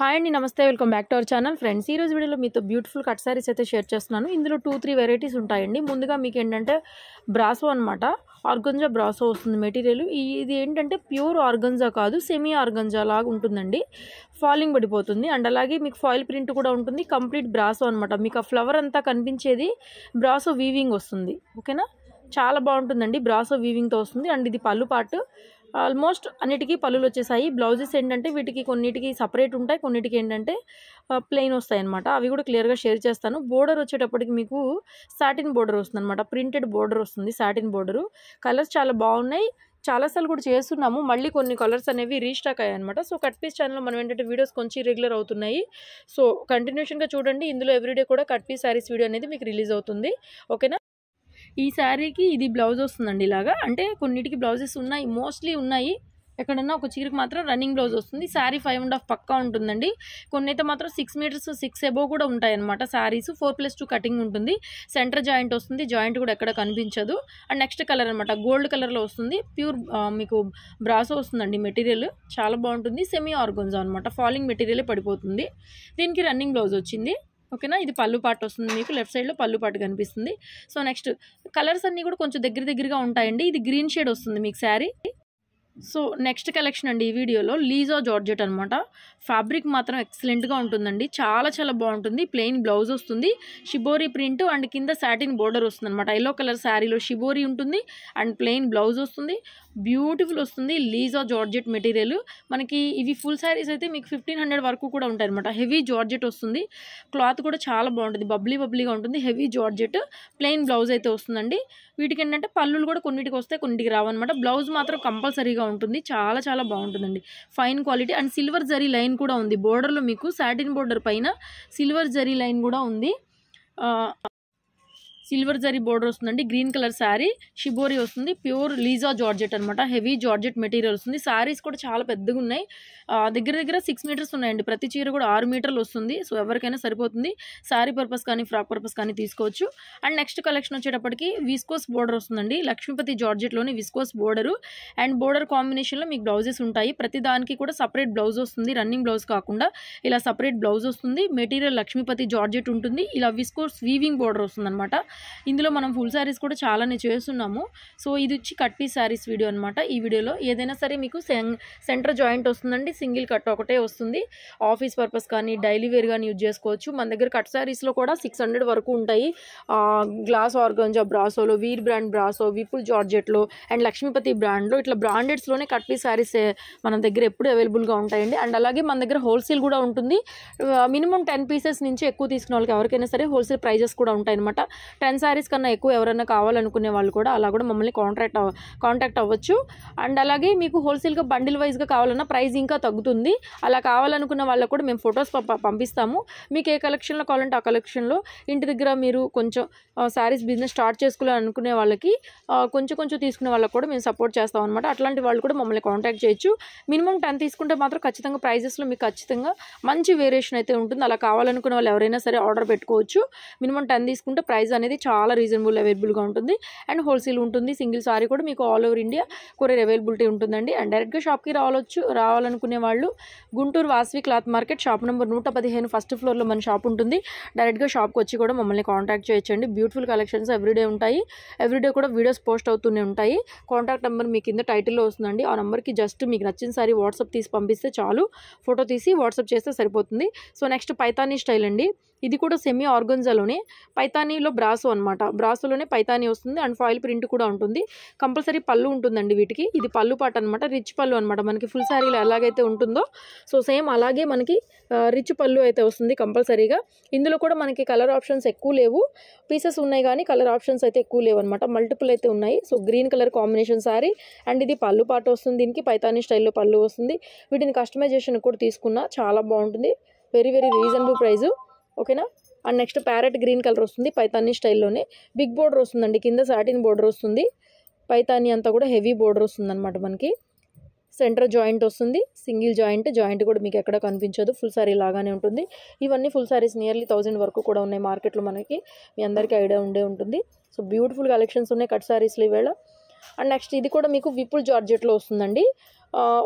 hi అండి నమస్తే welcome back to our channel friends ఈ రోజు వీడియోలో మీతో బ్యూటిఫుల్ కట్ సారీస్ అయితే షేర్ చేస్తున్నాను ఇందులో టూ త్రీ వెరైటీస్ ఉంటాయండి ముందుగా మీకు ఏంటంటే బ్రాసో అనమాట ఆర్గంజా బ్రాసో వస్తుంది మెటీరియల్ ఇది ఏంటంటే ప్యూర్ ఆర్గంజా కాదు సెమీ ఆర్గంజా లాగా ఉంటుందండి ఫాలింగ్ పడిపోతుంది అండ్ అలాగే మీకు ఫాయిల్ ప్రింట్ కూడా ఉంటుంది కంప్లీట్ బ్రాసో అనమాట మీకు ఆ ఫ్లవర్ అంతా కనిపించేది బ్రాసో వీవింగ్ వస్తుంది ఓకేనా చాలా బాగుంటుందండి బ్రాసో వీవింగ్తో వస్తుంది అండ్ ఇది పళ్ళు పాటు ఆల్మోస్ట్ అన్నిటికీ పళ్ళు వచ్చేసాయి బ్లౌజెస్ ఏంటంటే వీటికి కొన్నిటికి సపరేట్ ఉంటాయి కొన్నిటికి ఏంటంటే ప్లెయిన్ వస్తాయి అనమాట అవి కూడా క్లియర్గా షేర్ చేస్తాను బోర్డర్ వచ్చేటప్పటికి మీకు సాటిన్ బోర్డర్ వస్తుంది అనమాట ప్రింటెడ్ బోర్డర్ వస్తుంది సాటిన్ బోర్డరు కలర్స్ చాలా బాగున్నాయి చాలాసార్లు కూడా చేస్తున్నాము మళ్ళీ కొన్ని కలర్స్ అనేవి రీస్టాక్ అయ్యాయి అనమాట సో కట్ పీస్ ఛానల్లో మనం ఏంటంటే వీడియోస్ కొంచెం రెగ్యులర్ అవుతున్నాయి సో కంటిన్యూషన్గా చూడండి ఇందులో ఎవ్రీడే కూడా కట్ పీస్ శారీస్ వీడియో అనేది మీకు రిలీజ్ అవుతుంది ఓకేనా ఈ శారీకి ఇది బ్లౌజ్ వస్తుందండి ఇలాగా అంటే కొన్నిటికి బ్లౌజెస్ ఉన్నాయి మోస్ట్లీ ఉన్నాయి ఎక్కడన్నా ఒక చీరకు మాత్రం రన్నింగ్ బ్లౌజ్ వస్తుంది శారీ ఫైవ్ అండ్ హాఫ్ పక్కా ఉంటుందండి కొన్ని అయితే మాత్రం సిక్స్ మీటర్స్ సిక్స్ ఎబో కూడా ఉంటాయన్నమాట saris four plus two cutting ఉంటుంది సెంటర్ జాయింట్ వస్తుంది జాయింట్ కూడా ఎక్కడ కనిపించదు అండ్ నెక్స్ట్ కలర్ అనమాట గోల్డ్ కలర్లో వస్తుంది ప్యూర్ మీకు బ్రాసో వస్తుందండి మెటీరియల్ చాలా బాగుంటుంది సెమీ ఆర్గోన్జా అనమాట ఫాలింగ్ మెటీరియలే పడిపోతుంది దీనికి రన్నింగ్ బ్లౌజ్ వచ్చింది ఓకేనా ఇది పళ్ళు పాటు వస్తుంది మీకు లెఫ్ట్ సైడ్లో పళ్ళు పాటు కనిపిస్తుంది సో నెక్స్ట్ కలర్స్ అన్నీ కూడా కొంచెం దగ్గర దగ్గరగా ఉంటాయండి ఇది గ్రీన్ షేడ్ వస్తుంది మీకు శారీ సో నెక్స్ట్ కలెక్షన్ అండి ఈ వీడియోలో లీజో జార్జెట్ అనమాట ఫ్యాబ్రిక్ మాత్రం ఎక్సలెంట్గా ఉంటుందండి చాలా చాలా బాగుంటుంది ప్లెయిన్ బ్లౌజ్ వస్తుంది షిబోరీ ప్రింట్ అండ్ కింద శాటిన్ బోర్డర్ వస్తుంది అనమాట ఎల్లో కలర్ శారీలో షిబోరీ ఉంటుంది అండ్ ప్లెయిన్ బ్లౌజ్ వస్తుంది బ్యూటిఫుల్ వస్తుంది లీజో జార్జెట్ మెటీరియల్ మనకి ఇవి ఫుల్ శారీస్ అయితే మీకు ఫిఫ్టీన్ హండ్రెడ్ వరకు కూడా ఉంటాయి అనమాట హెవీ జార్జెట్ వస్తుంది క్లాత్ కూడా చాలా బాగుంటుంది బబ్లీ బబ్లీగా ఉంటుంది హెవీ జార్జెట్ ప్లెయిన్ బ్లౌజ్ అయితే వస్తుందండి వీటికి ఏంటంటే పళ్ళులు కూడా కొన్నిటికి వస్తాయి కొన్నిటికి అనమాట బ్లౌజ్ మాత్రం కంపల్సరీగా ఉంటుంది చాలా చాలా బాగుంటుందండి fine quality and silver zari line కూడా ఉంది బోర్డర్లో మీకు సాటిన్ బోర్డర్ పైన సిల్వర్ జరీ లైన్ కూడా ఉంది సిల్వర్ జరీ బోర్డర్ వస్తుందండి గ్రీన్ కలర్ శారీ షిబోరి వస్తుంది ప్యూర్ లీజా జార్జెట్ అనమాట హెవీ జార్జెట్ మెటీరియల్ వస్తుంది శారీస్ కూడా చాలా పెద్దగా ఉన్నాయి దగ్గర దగ్గర సిక్స్ మీటర్స్ ఉన్నాయండి ప్రతి చీర కూడా ఆరు మీటర్లు వస్తుంది సో ఎవరికైనా సరిపోతుంది శారీ పర్పస్ కానీ ఫ్రాక్ పర్పస్ కానీ తీసుకోవచ్చు అండ్ నెక్స్ట్ కలెక్షన్ వచ్చేటప్పటికి విస్కోస్ బోర్డర్ వస్తుందండి లక్ష్మీపతి జార్జెట్లోని విస్కోస్ బోర్డరు అండ్ బోర్డర్ కాంబినేషన్లో మీకు బ్లౌజెస్ ఉంటాయి ప్రతి దానికి కూడా సపరేట్ బ్లౌజ్ వస్తుంది రన్నింగ్ బ్లౌజ్ కాకుండా ఇలా సపరేట్ బ్లౌజ్ వస్తుంది మెటీరియల్ లక్ష్మీపతి జార్జెట్ ఉంటుంది ఇలా విస్కోస్ వీవింగ్ బోర్డర్ అనమాట ఇందులో మనం ఫుల్ శారీస్ కూడా చాలానే చేస్తున్నాము సో ఇది వచ్చి కట్ పీస్ శారీస్ వీడియో అనమాట ఈ వీడియోలో ఏదైనా సరే మీకు సెంటర్ జాయింట్ వస్తుందండి సింగిల్ కట్ ఒకటే వస్తుంది ఆఫీస్ పర్పస్ కానీ డైలీ వేర్ కానీ యూజ్ చేసుకోవచ్చు మన దగ్గర కట్ శారీస్లో కూడా సిక్స్ హండ్రెడ్ వరకు ఉంటాయి గ్లాస్ ఆర్గంజా బ్రాసోలో వీర్ బ్రాండ్ బ్రాసో విపుల్ జార్జెట్లో అండ్ లక్ష్మీపతి బ్రాండ్లో ఇట్లా బ్రాండెడ్స్లోనే కట్ పీస్ శారీస్ మన దగ్గర ఎప్పుడు అవైలబుల్గా ఉంటాయండి అండ్ అలాగే మన దగ్గర హోల్సేల్ కూడా ఉంటుంది మినిమం టెన్ పీసెస్ నుంచి ఎక్కువ తీసుకున్న వాళ్ళకి ఎవరికైనా సరే హోల్సేల్ ప్రైజెస్ కూడా ఉంటాయన్నమాట టెన్ టెన్ శారీస్ కన్నా ఎక్కువ ఎవరైనా కావాలనుకునే వాళ్ళు కూడా అలా కూడా మమ్మల్ని కాంట్రాక్ట్ కాంటాక్ట్ అవ్వచ్చు అండ్ అలాగే మీకు హోల్సేల్గా బండిల్ వైజ్గా కావాలన్నా ప్రైస్ ఇంకా తగ్గుతుంది అలా కావాలనుకున్న వాళ్ళకు కూడా మేము ఫొటోస్ పంపిస్తాము మీకు ఏ కలెక్షన్లో కావాలంటే ఆ కలెక్షన్లో ఇంటి దగ్గర మీరు కొంచెం శారీస్ బిజినెస్ స్టార్ట్ చేసుకోవాలనుకునే వాళ్ళకి కొంచెం కొంచెం తీసుకునే వాళ్ళకి కూడా మేము సపోర్ట్ చేస్తాం అనమాట అట్లాంటి వాళ్ళు కూడా మమ్మల్ని కాంటాక్ట్ చేయొచ్చు మినిమం టెన్ తీసుకుంటే మాత్రం ఖచ్చితంగా ప్రైజెస్లో మీకు ఖచ్చితంగా మంచి వేరియేషన్ అయితే ఉంటుంది అలా కావాలనుకున్న వాళ్ళు ఎవరైనా సరే ఆర్డర్ పెట్టుకోవచ్చు మినిమం టెన్ తీసుకుంటే ప్రైస్ అనేది చాలా రీజనబుల్ అవైలబుల్గా ఉంటుంది అండ్ హోల్సేల్ ఉంటుంది సింగిల్ సారీ కూడా మీకు all over India courier availability ఉంటుందండి అండ్ డైరెక్ట్గా షాప్కి రావచ్చు రావాలనుకునే వాళ్ళు Guntur Vasavi cloth market shop number నూట పదిహేను ఫస్ట్ ఫ్లోర్లో మన షాప్ ఉంటుంది డైరెక్ట్గా షాప్కి వచ్చి కూడా మమ్మల్ని కాంటాక్ట్ చేయొచ్చండి బ్యూటిఫుల్ కలెక్షన్స్ ఎవ్రీడే ఉంటాయి ఎవ్రీడే కూడా వీడియోస్ పోస్ట్ అవుతూనే ఉంటాయి కాంటాక్ట్ నెంబర్ మీ కింద టైటిల్లో వస్తుందండి ఆ నెంబర్కి జస్ట్ మీకు నచ్చిన సారీ వాట్సాప్ తీసి పంపిస్తే చాలు ఫోటో తీసి వాట్సాప్ చేస్తే సరిపోతుంది సో నెక్స్ట్ పైతానీ స్టైల్ అండి ఇది కూడా సెమీ ఆర్గన్జాలోనే పైతానీలో బ్రాసు అనమాట బ్రాసులోనే పైతానీ వస్తుంది అండ్ ఫాయిల్ ప్రింట్ కూడా ఉంటుంది కంపల్సరీ పళ్ళు ఉంటుందండి వీటికి ఇది పళ్ళు పాట అనమాట రిచ్ పళ్ళు అనమాట మనకి ఫుల్ శారీలో ఎలాగైతే ఉంటుందో సో సేమ్ అలాగే మనకి రిచ్ పళ్ళు అయితే వస్తుంది కంపల్సరీగా ఇందులో కూడా మనకి కలర్ ఆప్షన్స్ ఎక్కువ లేవు పీసెస్ ఉన్నాయి కానీ కలర్ ఆప్షన్స్ అయితే ఎక్కువ లేవు అనమాట మల్టిపుల్ అయితే ఉన్నాయి so green colour combination sari and ఇది పళ్ళు పాట వస్తుంది దీనికి పైతానీ స్టైల్లో పళ్ళు వస్తుంది వీటిని కస్టమైజేషన్ కూడా తీసుకున్నా చాలా బాగుంటుంది వెరీ వెరీ రీజనబుల్ ప్రైజు ఓకేనా and next parrot green colour వస్తుంది పైతానీ స్టైల్లోనే బిగ్ బోర్డర్ వస్తుందండి కింద సాటిన్ బోర్డర్ వస్తుంది పైతానీ అంతా కూడా హెవీ బోర్డర్ వస్తుంది అనమాట మనకి సెంటర్ జాయింట్ వస్తుంది సింగిల్ జాయింట్ జాయింట్ కూడా మీకు ఎక్కడ కనిపించదు ఫుల్ సారీ లాగానే ఉంటుంది ఇవన్నీ ఫుల్ సారీస్ నియర్లీ థౌజండ్ వరకు కూడా ఉన్నాయి మార్కెట్లో మనకి మీ అందరికీ ఐడియా ఉండే ఉంటుంది సో బ్యూటిఫుల్ కలెక్షన్స్ ఉన్నాయి కట్ సారీస్లో ఈవేళ అండ్ నెక్స్ట్ ఇది కూడా మీకు విపుల్ జార్జెట్లో వస్తుందండి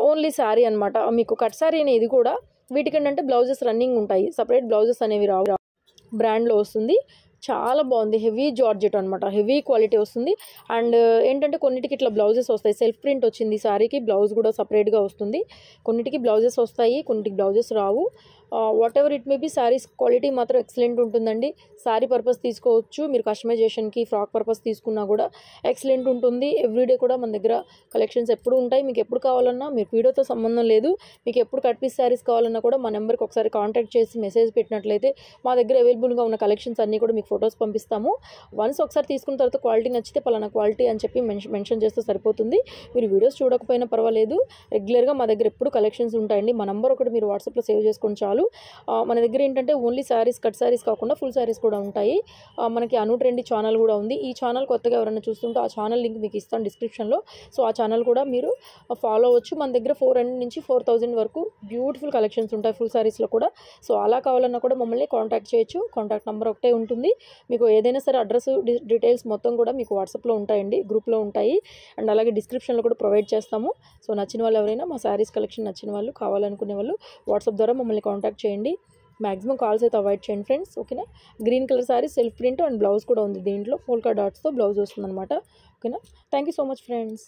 ఓన్లీ శారీ అనమాట మీకు కట్ శారీ అనేది కూడా వీటికి ఏంటంటే బ్లౌజెస్ రన్నింగ్ ఉంటాయి సపరేట్ బ్లౌజెస్ అనేవి రావు బ్రాండ్లో వస్తుంది చాలా బాగుంది హెవీ జార్జెట్ అనమాట హెవీ క్వాలిటీ వస్తుంది అండ్ ఏంటంటే కొన్నిటికి ఇట్లా బ్లౌజెస్ వస్తాయి సెల్ఫ్ ప్రింట్ వచ్చింది సారీకి బ్లౌజ్ కూడా సపరేట్గా వస్తుంది కొన్నిటికి బ్లౌజెస్ వస్తాయి కొన్నిటికి బ్లౌజెస్ రావు whatever it may be saris quality మాత్రం ఎక్సలెంట్ ఉంటుందండి శారీ పర్పస్ తీసుకోవచ్చు మీరు కస్టమైజేషన్కి ఫ్రాక్ పర్పస్ తీసుకున్నా కూడా ఎక్సలెంట్ ఉంటుంది ఎవ్రీడే కూడా మన దగ్గర కలెక్షన్స్ ఎప్పుడు ఉంటాయి మీకు ఎప్పుడు కావాలన్నా మీరు వీడియోతో సంబంధం లేదు మీకు ఎప్పుడు కట్ పీస్ శారీస్ కావాలన్నా కూడా మా నెంబర్కి ఒకసారి కాంటాక్ట్ చేసి మెసేజ్ పెట్టినట్లయితే మా దగ్గర అవైలబుల్గా ఉన్న కలెక్షన్స్ అన్నీ కూడా మీకు ఫొటోస్ పంపిస్తాము వన్స్ ఒకసారి తీసుకున్న తర్వాత క్వాలిటీ నచ్చితే పలానా క్వాలిటీ అని చెప్పి మెన్షన్ చేస్తే సరిపోతుంది మీరు వీడియోస్ చూడకపోయినా పర్వాలేదు రెగ్యులర్గా మా దగ్గర ఎప్పుడు కలెక్షన్స్ ఉంటాయండి మా నెంబర్ ఒకటి మీరు వాట్సాప్లో సేవ్ చేసుకొని చాలు మన దగ్గర ఏంటంటే ఓన్లీ శారీస్ కట్ శారీస్ కాకుండా ఫుల్ శారీస్ కూడా ఉంటాయి మనకి అను ట్రెండి ఛానల్ కూడా ఉంది ఈ ఛానల్ కొత్తగా ఎవరైనా చూస్తుంటే ఆ ఛానల్ లింక్ మీకు ఇస్తాను డిస్క్రిప్షన్లో సో ఆ ఛానల్ కూడా మీరు ఫాలో అవ్వచ్చు మన దగ్గర ఫోర్ నుంచి ఫోర్ వరకు బ్యూటిఫుల్ కలెక్షన్స్ ఉంటాయి ఫుల్ శారీస్లో కూడా సో అలా కావాలన్నా కూడా మమ్మల్ని కాంటాక్ట్ చేయొచ్చు కాంటాక్ట్ నెంబర్ ఒకటే ఉంటుంది మీకు ఏదైనా సరే అడ్రస్ డీటెయిల్స్ మొత్తం కూడా మీకు వాట్సాప్లో ఉంటాయండి గ్రూప్లో ఉంటాయి అండ్ అలాగే డిస్క్రిప్షన్లో కూడా ప్రొవైడ్ చేస్తాము సో నచ్చిన వాళ్ళు ఎవరైనా మా శారీస్ కలెక్షన్ నచ్చిన వాళ్ళు కావాలనుకునే వాళ్ళు వాట్సాప్ ద్వారా మమ్మల్ని కాంటాక్ట్ కాంటాక్ట్ చేయండి మ్యాక్సిమం కాల్స్ అయితే అవాయిడ్ చేయండి ఫ్రెండ్స్ ఓకేనా green colour sari self print and blouse కూడా ఉంది దీంట్లో ఫోల్కా డాట్స్తో బ్లౌజ్ వస్తుందన్నమాట ఓకేనా thank you so much friends